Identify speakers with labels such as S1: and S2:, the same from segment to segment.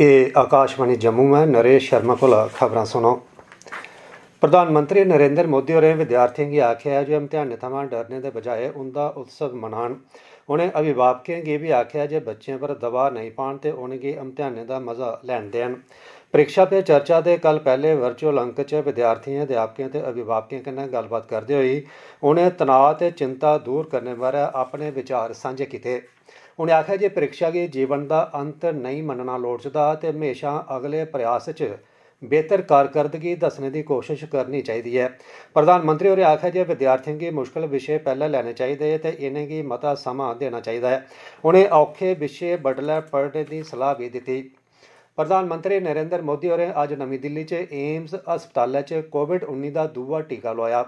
S1: ਇਹ ਆਕਾਸ਼ਵਾਣੀ ਜੰਮੂ ਮੈਂ ਨਰੇਸ਼ ਸ਼ਰਮਾ ਕੋਲ ਖਬਰਾਂ ਸੁਣੋ ਪ੍ਰਧਾਨ ਮੰਤਰੀ ਨਰਿੰਦਰ ਮੋਦੀ ਹੋਰੇ ਵਿਦਿਆਰਥੀਆਂ ਕੀ ਆਖਿਆ ਹੈ ਜੋ ਇਮਤਿਹਾਨ ਤਮਾਮ ਡਰਨੇ ਦੇ ਬਜਾਏ ਉਹਦਾ ਉਤਸਵ ਮਨਾਣ ਉਹਨੇ ਅਭਿਭਾਵਕਾਂ ਕੀ ਵੀ ਆਖਿਆ ਜੇ ਬੱਚਿਆਂ ਪਰ ਦਬਾਅ ਨਹੀਂ ਪਾਣ ਤੇ ਉਹਨਾਂ ਕੀ ਇਮਤਿਹਾਨ ਦਾ ਮਜ਼ਾ ਲੈਣ ਦੇਣ ਪ੍ਰੀਖਿਆ ਤੇ ਚਰਚਾ ਦੇ ਕੱਲ ਪਹਿਲੇ ਵਰਚੁਅਲ ਅੰਕ 'ਚ ਵਿਦਿਆਰਥੀਆਂ ਅਧਿਆਪਕਾਂ ਤੇ ਅਭਿਭਾਵਕਾਂ ਕਨਾਂ ਗੱਲਬਾਤ ਕਰਦੇ ਹੋਈ ਉਹਨੇ ਤਣਾਅ ਤੇ ਚਿੰਤਾ ਦੂਰ ਕਰਨ ਬਾਰੇ ਆਪਣੇ ਵਿਚਾਰ ਸਾਂਝੇ ਕੀਤੇ ਉਹਨੇ ਆਖਿਆ ਜੇ ਪ੍ਰੀਖਿਆ ਦੇ ਜੀਵਨ ਦਾ ਅੰਤ ਨਹੀਂ ਮੰਨਣਾ ਲੋੜਦਾ ਤੇ ਹਮੇਸ਼ਾ ਅਗਲੇ ਪ੍ਰਯਾਸ 'ਚ ਬਿਹਤਰ ਕਾਰਗਰਦਗੀ ਦੱਸਣ ਦੀ ਕੋਸ਼ਿਸ਼ ਕਰਨੀ ਚਾਹੀਦੀ ਹੈ ਪ੍ਰਧਾਨ ਮੰਤਰੀ ਹੋਰੇ ਆਖਿਆ ਜੇ ਵਿਦਿਆਰਥੀਆਂ ਦੇ ਮੁਸ਼ਕਲ ਵਿਸ਼ੇ ਪਹਿਲਾਂ ਲੈਣੇ ਚਾਹੀਦੇ ਤੇ ਇਹਨਾਂ ਦੀ ਮਤਾ ਸਮਾਂ ਦੇਣਾ ਚਾਹੀਦਾ ਹੈ ਉਹਨੇ ਔਖੇ ਵਿਸ਼ੇ ਬਦਲੇ ਪੜ੍ਹਨ ਦੀ ਸਲਾਹ ਵੀ ਦਿੱਤੀ ਪ੍ਰਧਾਨ ਮੰਤਰੀ ਨਰਿੰਦਰ ਮੋਦੀ ਹੋਰੇ ਅੱਜ ਨਵੀਂ ਦਿੱਲੀ 'ਚ ਏਮਸ ਹਸਪਤਾਲ 'ਚ ਕੋਵਿਡ-19 ਦਾ ਦੂਜਾ ਟੀਕਾ ਲਵਾਇਆ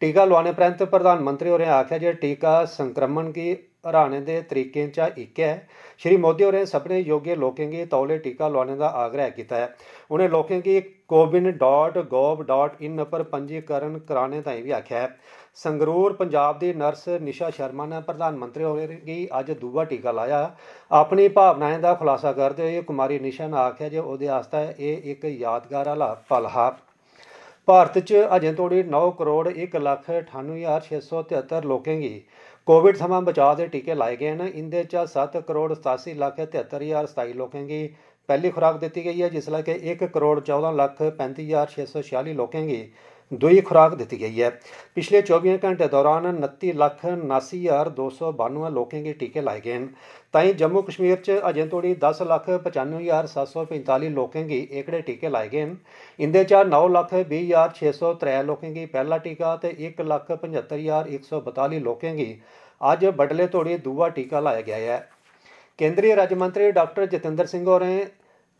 S1: ਟੀਕਾ ਲਵਾਉਣੇ ਪ੍ਰੰਤ ਪ੍ਰਧਾਨ ਮੰਤਰੀ ਹੋਰੇ ਆਖਿਆ ਜੇ ਟੀਕਾ ਸੰਕਰਮਣ ਦੀ ਰਾਣੇ ਦੇ ਤਰੀਕੇ ਚ ਇੱਕ ਹੈ ਸ਼੍ਰੀ ਮੋਦੀ ਹੋਰੇ ਸਭਨੇ ਯੋਗੇ ਲੋਕਾਂ ਕੇ ਤੌਲੇ ਟੀਕਾ ਲਵਾਉਣ ਦਾ ਆਗਰਾਹ ਕੀਤਾ ਹੈ ਉਹਨੇ ਲੋਕਾਂ ਕੇ covid.gov.in ਉਪਰ ਪੰਜੀਕਰਨ ਕਰਾਣੇ ਦਾ ਵੀ ਆਖਿਆ ਹੈ ਸੰਗਰੂਰ ਪੰਜਾਬ ਦੀ ਨਰਸ ਨਿਸ਼ਾ ਸ਼ਰਮਾ ਨੇ ਪ੍ਰਧਾਨ ਮੰਤਰੀ ਹੋਰੇ ਗਈ ਅੱਜ ਦੂਜਾ ਟੀਕਾ ਲਾਇਆ ਆਪਣੀ ਭਾਵਨਾਵਾਂ ਦਾ ਖੁਲਾਸਾ ਕਰਦੇ ਹੋਏ ਕੁਮਾਰੀ ਨਿਸ਼ਾ ਨੇ ਆਖਿਆ ਜੇ ਉਹਦੇ ਆਸਤਾ ਇਹ ਇੱਕ ਯਾਦਗਾਰ ਵਾਲਾ ਪਲ ਹੈ ਭਾਰਤ 'ਚ ਅਜੇ ਤੋੜੀ 9 ਕਰੋੜ 1 ਲੱਖ 98673 ਲੋਕਾਂ ਕੀ ਕੋਵਿਡ ਸਮਾਂ ਬਚਾਅ ਦੇ ਟੀਕੇ ਲਾਏ ਗਏ ਨੇ ਇਹਦੇ ਚ 7 ਕਰੋੜ 87 ਲੱਖ 73 ਹਜ਼ਾਰ 73027 ਲੋਕਾਂ ਦੀ ਪਹਿਲੀ ਖੁਰਾਕ ਦਿੱਤੀ ਗਈ ਹੈ ਜਿਸ ਲਈ ਕਿ 1 ਕਰੋੜ 14 ਲੱਖ 35 ਹਜ਼ਾਰ 646 ਲੋਕਾਂ ਦੀ ਦੋਈ ਖੁਰਾਕ ਦਿੱਤੀ ਗਈ ਹੈ ਪਿਛਲੇ 24 ਘੰਟੇ ਦੌਰਾਨ 29 ਲੱਖ 792 ਲੋਕਾਂ ਦੇ ਟੀਕੇ ਲਾਏ ਗਏ ਹਨ ਤਾਈ ਜੰਮੂ ਕਸ਼ਮੀਰ 'ਚ ਅਜੇ ਤੋੜੀ 10 ਲੱਖ 95745 ਲੋਕਾਂ ਦੀ ਇੱਕੜੇ ਟੀਕੇ ਲਾਏ ਗਏ ਹਨ ਇੰਦੇ 'ਚ 9 ਲੱਖ 20603 ਲੋਕਾਂ ਦੀ ਪਹਿਲਾ ਟੀਕਾ ਤੇ 1 ਲੱਖ 75142 ਲੋਕਾਂ ਦੀ ਅੱਜ ਬਡਲੇ ਤੋੜੀ ਦੂਆ ਟੀਕਾ ਲਾਇਆ ਗਿਆ ਹੈ ਕੇਂਦਰੀ ਰਾਜ ਮੰਤਰੀ ਡਾਕਟਰ ਜਤਿੰਦਰ ਸਿੰਘ ਹੋਰੇ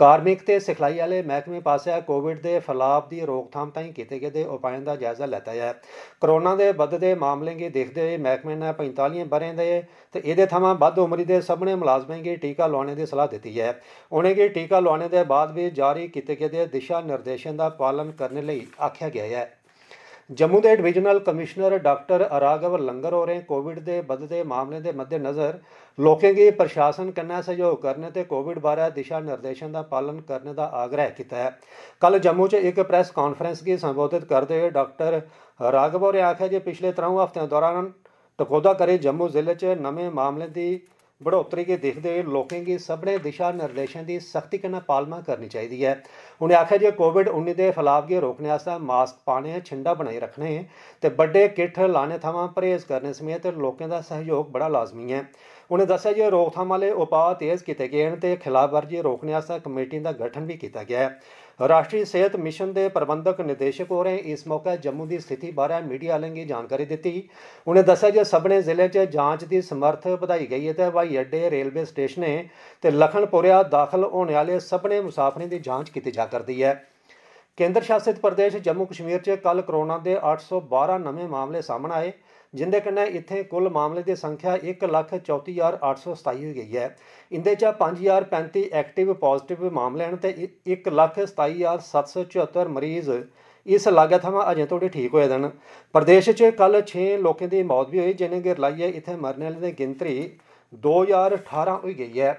S1: ਕਾਰਮਿਕ ਤੇ ਸਿਖਲਾਈ ਵਾਲੇ ਮਹਿਕਮੇ ਪਾਸਿਆ ਕੋਵਿਡ ਦੇ ਫੈਲਾਅ ਦੀ ਰੋਕਥਾਮ ਤਾਈਂ ਕੀਤੇ ਗਏ ਦੇ ਦਾ ਜਾਇਜ਼ਾ ਲੈਤਾ ਹੈ ਕਰੋਨਾ ਦੇ ਵੱਧਦੇ ਮਾਮਲੇ ਗੇ ਦੇਖਦੇ ਹੋਏ ਮਹਿਕਮੇ ਨੇ 45 ਬਰੇ ਦੇ ਤੇ ਇਹਦੇ ਥਾਂ ਵੱਧ ਉਮਰੀ ਦੇ ਸਭਨੇ ਮੁਲਾਜ਼ਮਾਂ ਗੇ ਟੀਕਾ ਲਵਾਉਣ ਦੀ ਸਲਾਹ ਦਿੱਤੀ ਹੈ ਉਹਨੇ ਗੇ ਟੀਕਾ ਲਵਾਉਣ ਦੇ ਬਾਅਦ ਵੀ ਜਾਰੀ ਕੀਤੇ ਗਏ ਦਿਸ਼ਾ ਨਿਰਦੇਸ਼ਾਂ ਦਾ ਪਾਲਣ ਕਰਨ ਲਈ ਆਖਿਆ ਗਿਆ ਹੈ ਜੰਮੂ ਦੇ divisional commissioner doctor Raghav Langer ਹੋਰੇ ਕੋਵਿਡ ਦੇ ਵੱਧਦੇ ਮਾਮਲੇ ਦੇ ਮੱਦੇਨਜ਼ਰ ਲੋਕਾਂ ਦੀ ਪ੍ਰਸ਼ਾਸਨ ਕੰਨਾ ਸਹਿਯੋਗ ਕਰਨ ਤੇ ਕੋਵਿਡ ਬਾਰੇ ਦਿਸ਼ਾ ਨਿਰਦੇਸ਼ਾਂ ਦਾ ਪਾਲਨ ਕਰਨ ਦਾ ਆਗ੍ਰਹਿ ਕੀਤਾ ਹੈ ਕੱਲ ਜੰਮੂ 'ਚ ਇੱਕ ਪ੍ਰੈਸ ਕਾਨਫਰੰਸ ਕੀ ਸੰਬੋਧਿਤ ਕਰਦੇ ਹੋਏ ਡਾਕਟਰ ਰਾਗਵ ਹੋਰੇ ਆਖਿਆ ਜੇ ਪਿਛਲੇ 3 ਹਫ਼ਤਿਆਂ ਦੌਰਾਨ ਟਕੋਦਾ ਕਰੇ ਜੰਮੂ ਜ਼ਿਲ੍ਹੇ 'ਚ ਨਵੇਂ ਮਾਮਲੇ ਦੀ ਬੜੋਤਰੀ ਕੇ ਦੇਖਦੇ ਹੋਏ ਲੋਕਾਂ ਦੀ ਸਭਨੇ ਦਿਸ਼ਾ ਨਿਰਦੇਸ਼ਾਂ ਦੀ ਸਖਤੀ ਨਾਲ ਪਾਲਣਾ ਕਰਨੀ ਚਾਹੀਦੀ ਹੈ ਉਹਨੇ ਆਖਿਆ ਜੇ ਕੋਵਿਡ-19 ਦੇ ਫੈਲਾਅ ਕੇ ਰੋਕਣੇ ਆਸਾ ਮਾਸਕ ਪਾਣੇ ਹੈ ਛਿੰਡਾ ਬਣਾਈ ਰੱਖਣੇ ਹੈ ਤੇ ਵੱਡੇ ਕਿੱਟ ਲਾਣੇ ਥਾਵਾਂ ਪਰਹੇਜ਼ ਕਰਨੇ ਸਮੇਤ ਲੋਕਾਂ ਦਾ ਸਹਿਯੋਗ ਬੜਾ ਲਾਜ਼ਮੀ ਹੈ ਉਹਨੇ ਦੱਸਿਆ ਜੇ ਰੋਕਥਾਮ ਵਾਲੇ ਉਪਾਅ ਤੇਜ਼ ਕੀਤੇ ਗਏ ਹਨ ਤੇ ਖਿਲਾਫਵਰਜੀ ਰੋਕਣੇ ਆਸਾ ਕਮੇਟੀ ਦਾ ਗਠਨ ਵੀ ਕੀਤਾ ਗਿਆ ਹੈ ਰਾਸ਼ਟਰੀ ਸਿਹਤ ਮਿਸ਼ਨ ਦੇ ਪ੍ਰਬੰਧਕ ਨਿਦੇਸ਼ਕ ਹੋਰੇ ਇਸ ਮੌਕੇ ਜੰਮੂ ਦੀ ਸਥਿਤੀ ਬਾਰੇ ਮੀਡੀਆ ਨੂੰ ਜਾਣਕਾਰੀ ਦਿੱਤੀ ਉਹਨੇ ਦੱਸਿਆ ਕਿ ਸਭਨੇ ਜ਼ਿਲ੍ਹੇ 'ਚ ਜਾਂਚ ਦੀ ਸਮਰੱਥ ਵਧਾਈ ਗਈ ਹੈ ਤੇ ਵਾਈ ਅੱਡੇ ਰੇਲਵੇ ਸਟੇਸ਼ਨ ਤੇ ਲਖਣਪੁਰਿਆ ਦਾਖਲ ਹੋਣ ਵਾਲੇ ਸਭਨੇ ਮੁਸਾਫਰਾਂ ਦੀ ਜਾਂਚ ਕੀਤੀ ਜਾ ਕਰਦੀ ਹੈ ਕੇਂਦਰ ਸ਼ਾਸਿਤ ਪ੍ਰਦੇਸ਼ ਜੰਮੂ ਕਸ਼ਮੀਰ 'ਚ ਕੱਲ ਕਰੋਨਾ ਦੇ 812 ਨਵੇਂ ਮਾਮਲੇ ਸਾਹਮਣੇ ਆਏ ਜਿੰਦੇ ਕੰਨੇ ਇੱਥੇ ਕੁੱਲ ਮਾਮਲੇ ਦੀ ਸੰਖਿਆ 1,34,827 ਹੋ ਗਈ ਹੈ ਇੰਦੇ ਚ 5,035 ਐਕਟਿਵ ਪੋਜ਼ਿਟਿਵ ਮਾਮਲੇ ਹਨ ਤੇ 1,27,774 ਮਰੀਜ਼ ਇਸ ਲਾਗਤ ਹਮ ਅਜੇ ਤੋੜੇ ਠੀਕ ਹੋਏ ਦਨ ਪ੍ਰਦੇਸ਼ ਚ ਕੱਲ 6 ਲੋਕਾਂ ਦੀ ਮੌਤ ਵੀ ਹੋਈ ਜਿਨ੍ਹਾਂ ਦੇ ਰਲਾਈਏ ਇੱਥੇ ਮਰਨ ਵਾਲੇ ਦੀ ਗਿਣਤੀ 2018 ਹੋ ਗਈ ਹੈ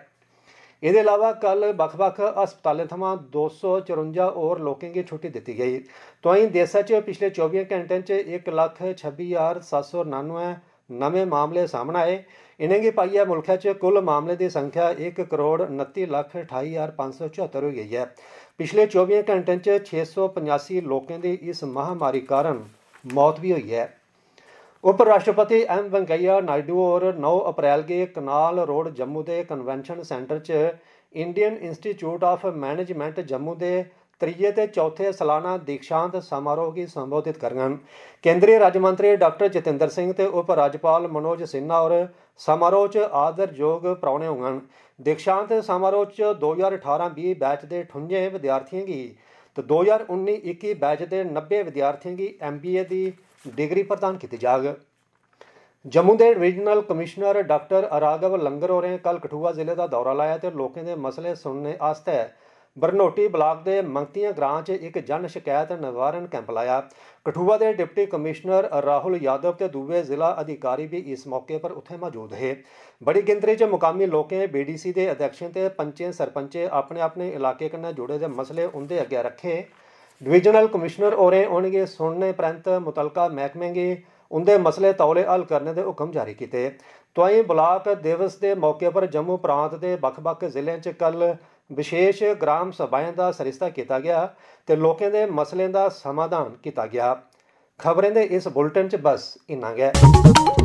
S1: ਇਹਦੇ ਇਲਾਵਾ ਕੱਲ ਵੱਖ-ਵੱਖ ਹਸਪਤਾਲਾਂ ਥਮਾਂ 254 ਹੋਰ ਲੋਕਾਂ ਦੀ ਛੁੱਟੀ ਦਿੱਤੀ ਗਈ ਤੋਈ ਦੇਸ਼ਾ 'ਚ ਪਿਛਲੇ 24 ਘੰਟਿਆਂ 'ਚ 126799 ਨਵੇਂ ਮਾਮਲੇ ਸਾਹਮਣੇ ਆਏ ਇਨਾਂ ਦੇ ਪਾਈਆ ਮੁਲਕਾ 'ਚ ਕੁੱਲ ਮਾਮਲੇ ਦੀ ਸੰਖਿਆ 1 ਕਰੋੜ 29 ਲੱਖ 28574 ਹੋ ਗਈ ਹੈ ਪਿਛਲੇ 24 ਘੰਟਿਆਂ 'ਚ 685 ਲੋਕਾਂ ਦੀ ਇਸ ਮਹਾਮਾਰੀ ਕਾਰਨ ਮੌਤ ਵੀ ਹੋਈ ਹੈ ਉਪ ਰਾਸ਼ਟਰਪਤੀ ਐਮ ਵੰਗਈਆ ਨਾਇਡੂ ਔਰ 9 ਅਪ੍ਰੈਲ ਦੇ ਕਨਾਲ ਰੋਡ ਜੰਮੂ ਦੇ ਕਨਵੈਨਸ਼ਨ ਸੈਂਟਰ ਚ Indian institute of management Jammu ਦੇ ਤ੍ਰਿਯੇ ਤੇ ਚੌਥੇ ਸਾਲਾਨਾ ਦੀਕਸ਼ਾਂਤ ਸਮਾਰੋਹ ਕੀ ਸੰਬੋਧਿਤ ਕਰਨਗੇ ਕੇਂਦਰੀ ਰਾਜ ਮੰਤਰੀ ਡਾਕਟਰ ਜਤਿੰਦਰ ਸਿੰਘ ਤੇ ਉਪ ਰਾਜਪਾਲ ਮਨੋਜ ਸਿਨਹਾ ਔਰ ਸਮਾਰੋਹ ਚ ਆਦਰਯੋਗ ਪ੍ਰਾਣੇ ਹੋਣਗੇ ਦੀਕਸ਼ਾਂਤ ਸਮਾਰੋਹ ਚ 2018-20 ਬੈਚ ਦੇ 58 ਵਿਦਿਆਰਥੀਆਂ ਕੀ ਤੇ 2019-21 ਬੈਚ ਦੇ 90 ਵਿਦਿਆਰਥੀਆਂ ਕੀ ਐਮਬੀਏ ਦੀ ਡਿਗਰੀ ਪ੍ਰਦਾਨ ਕੀਤੀ ਜਾਗ ਜੰਮੂ ਦੇ regional commissioner doctor Raghav Langer ਹੋਰੇ ਕੱਲ ਕਠੂਆ ਜ਼ਿਲ੍ਹੇ ਦਾ ਦੌਰਾ ਲਾਇਆ ਤੇ ਲੋਕਾਂ ਦੇ ਮਸਲੇ ਸੁਣਨੇ ਆਸਤੇ ਬਰਨੋਟੀ ਬਲਾਕ ਦੇ ਮੰਗਤੀਆਂ ਗ੍ਰਾਂਚ ਇੱਕ ਜਨ ਸ਼ਿਕਾਇਤ ਨਿਵਾਰਨ ਕੈਂਪ ਲਾਇਆ ਕਠੂਆ ਦੇ ਡਿਪਟੀ ਕਮਿਸ਼ਨਰ ਰਾਹੁਲ ਯਾਦਵ ਤੇ ਦੂਵੇ ਜ਼ਿਲ੍ਹਾ ਅਧਿਕਾਰੀ ਵੀ ਇਸ ਮੌਕੇ ਪਰ ਉੱਥੇ ਮੌਜੂਦ ਹੈ ਬੜੀ ਗਿਣਤੀ 'ਚ ਮੁਕਾਮੀ ਲੋਕਾਂ ਨੇ ਬੀਡੀਸੀ ਦੇ ਅਧਿਕਸ਼ਨ ਤੇ ਪੰਚੇ ਸਰਪੰਚੇ ਆਪਣੇ ਆਪਣੇ ਇਲਾਕੇ ਕੰਨਾਂ ਜੁੜੇ ਦੇ ਮਸਲੇ ਉਹਦੇ ਅੱਗੇ ਰੱਖੇ ਡਿਵੀਜ਼ਨਲ ਕਮਿਸ਼ਨਰ ਔਰੇ ਉਹਨਗੇ ਸੁਣਨੇ ਪ੍ਰੰਤ ਮੁਤਲਕਾ ਮਹਿਕਮੇਗੇ ਉਹਦੇ ਮਸਲੇ ਤੌਲੇ ਹੱਲ ਕਰਨ ਦੇ ਹੁਕਮ ਜਾਰੀ ਕੀਤੇ ਤੋਈ ਬਲਾਕ ਦਿਵਸ ਦੇ ਮੌਕੇ ਪਰ ਜੰਮੂ ਪ੍ਰਾਂਤ ਦੇ ਬਖ-ਬਖ ਜ਼ਿਲ੍ਹਿਆਂ 'ਚ ਕੱਲ ਵਿਸ਼ੇਸ਼ ਗ੍ਰਾਮ ਸਭਾਵਾਂ ਦਾ ਸਰਿਸਤਾ ਕੀਤਾ ਗਿਆ ਤੇ ਲੋਕਾਂ ਦੇ ਮਸਲਿਆਂ ਦਾ ਸਮਾਧਾਨ ਕੀਤਾ ਗਿਆ ਖਬਰਾਂ ਦੇ ਇਸ ਬੁਲਟਨ 'ਚ ਬਸ ਇੰਨਾ ਗਿਆ